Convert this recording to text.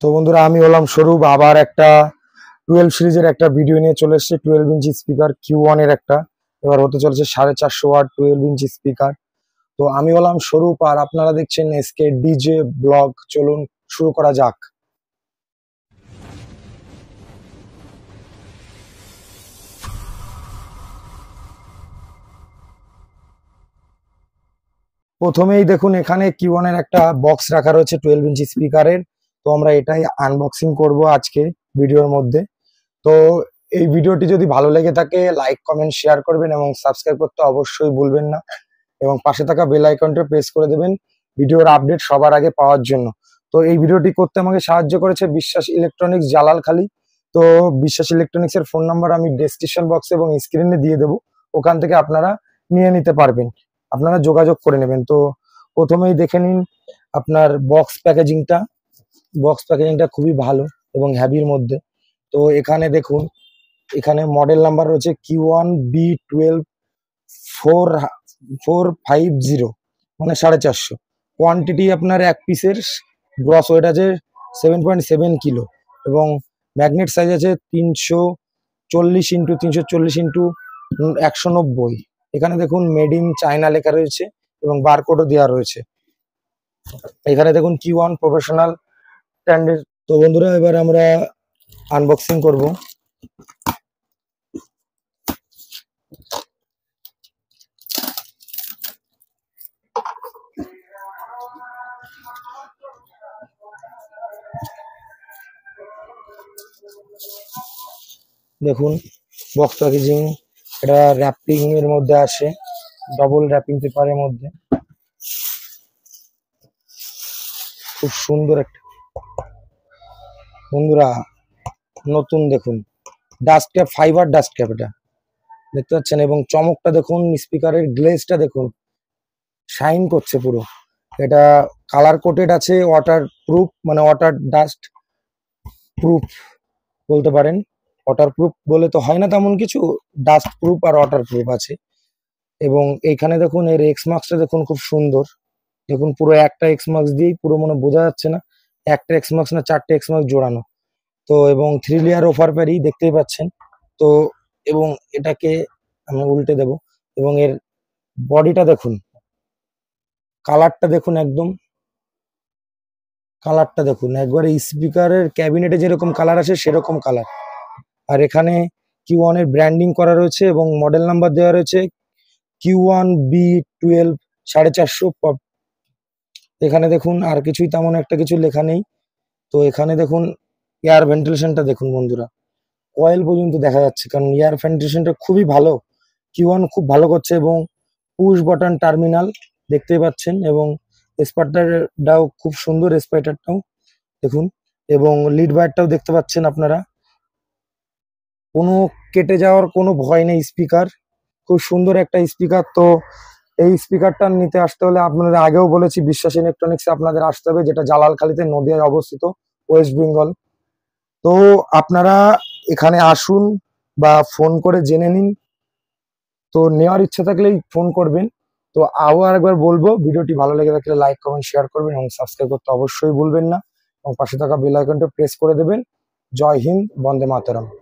তো বন্ধুরা আমি হলাম স্বরূপ আবার একটা টুয়েলভ সিরিজের একটা ভিডিও নিয়ে চলে এসেছি টুয়েলভ ইঞ্চি স্পিকার কিউ এর একটা এবার হতে চলেছে সাড়ে চারশো আট টুয়েলভ ইঞ্চি স্পিকার তো আমি হলাম স্বরূপ আর আপনারা দেখছেন এসকে ডিজে ব্লগ চলুন শুরু করা যাক প্রথমেই দেখুন এখানে কিউনের একটা বক্স রাখা রয়েছে টুয়েলভ ইঞ্চি স্পিকারের তো আমরা এটাই আনবক্সিং করব আজকে ভিডিওর মধ্যে তো এই ভিডিওটি যদি ভালো লেগে থাকে লাইক কমেন্ট শেয়ার করবেন এবং সাবস্ক্রাইব করতে অবশ্যই ভুলবেন না এবং পাশে থাকা বেল আইকনটা প্রেস করে দেবেন ভিডিওর আপডেট সবার আগে পাওয়ার জন্য তো এই ভিডিওটি করতে আমাকে সাহায্য করেছে বিশ্বাস ইলেকট্রনিক্স জালালখালি তো বিশ্বাস ইলেকট্রনিক্সের ফোন নাম্বার আমি ডেসক্রিপশন বক্সে এবং স্ক্রিনে দিয়ে দেবো ওখান থেকে আপনারা নিয়ে নিতে পারবেন আপনারা যোগাযোগ করে নেবেন তো প্রথমেই দেখে নিন আপনার বক্স প্যাকেজিংটা বক্স প্যাকেজিংটা খুবই ভালো এবং হ্যাভির মধ্যে তো এখানে দেখুন এখানে মডেল নাম্বার রয়েছে Q one B twelve four four five zero মানে সাড়ে চারশো কোয়ান্টিটি আপনার এক পিসের গ্রস ওয়েট আছে সেভেন পয়েন্ট সেভেন কিলো এবং ম্যাগনেট সাইজ আছে তিনশো চল্লিশ ইন্টু তিনশো চল্লিশ ইন্টু একশো নব্বই এখানে দেখুন মেড ইন চায়না লেখা রয়েছে এবং বারকোডও দেওয়া রয়েছে এখানে দেখুন কিউ ওয়ান প্রফেশনাল স্ট্যান্ডের তো বন্ধুরা এবার আমরা আনবক্সিং করব দেখুন বক্স প্যাকেজিং এটা র্যাপিং এর মধ্যে আসে ডবল র্যাপিং পেপারের মধ্যে খুব সুন্দর একটা বন্ধুরা নতুন দেখুন dust cap fibre dust cap এটা দেখতে পাচ্ছেন এবং চমকটা দেখুন স্পিকারের গ্লেজটা দেখুন শাইন করছে পুরো এটা কালার কোটেড আছে ওয়াটার প্রুফ মানে ওয়াটার ডাস্ট প্রুফ বলতে পারেন ওয়াটার প্রুফ বলে তো হয় না তেমন কিছু ডাস্ট প্রুফ আর ওয়াটার প্রুফ আছে এবং এখানে দেখুন এর এক্স মার্কসটা দেখুন খুব সুন্দর দেখুন পুরো একটা এক্স মার্কস দিয়েই পুরো মনে বোঝা যাচ্ছে না একটা এক্সমার্কস না চারটে এক্সমার্কস জোড়ানো তো এবং থ্রি লেয়ার ওফার প্যারি দেখতেই পাচ্ছেন তো এবং এটাকে আমি উল্টে দেব এবং এর বডিটা দেখুন কালারটা দেখুন একদম কালারটা দেখুন একবারে স্পিকারের ক্যাবিনেটে যেরকম কালার আসে সেরকম কালার আর এখানে কিউ ওয়ানের ব্র্যান্ডিং করা রয়েছে এবং মডেল নাম্বার দেওয়া রয়েছে কিউ ওয়ান বি টুয়েলভ সাড়ে চারশো এখানে দেখুন আর কিছুই তেমন একটা কিছু লেখা নেই তো এখানে দেখুন এয়ার ভেন্টিলেশনটা দেখুন বন্ধুরা কয়েল পর্যন্ত দেখা যাচ্ছে কারণ এয়ার ভেন্টিলেশনটা খুবই ভালো কিউন খুব ভালো করছে এবং পুশ বাটন টার্মিনাল দেখতেই পাচ্ছেন এবং স্পাইটারটাও খুব সুন্দর স্পাইটারটাও দেখুন এবং লিড বায়ারটাও দেখতে পাচ্ছেন আপনারা কোনো কেটে যাওয়ার কোনো ভয় নেই স্পিকার খুব সুন্দর একটা স্পিকার তো এই স্পিকারটা নিতে আসতে হলে আপনাদের আগেও বলেছি বিশ্বাস ইলেকট্রনিক্স আপনাদের আসতে হবে যেটা জালালখালিতে নদিয়ায় অবস্থিত ওয়েস্ট বেঙ্গল তো আপনারা এখানে আসুন বা ফোন করে জেনে নিন তো নেওয়ার ইচ্ছা থাকলেই ফোন করবেন তো আবার একবার বলবো ভিডিওটি ভালো লেগে থাকলে লাইক কমেন্ট শেয়ার করবেন এবং সাবস্ক্রাইব করতে অবশ্যই ভুলবেন না এবং পাশে থাকা বেল আইকনটা প্রেস করে দেবেন জয় হিন্দ বন্দে মাতরম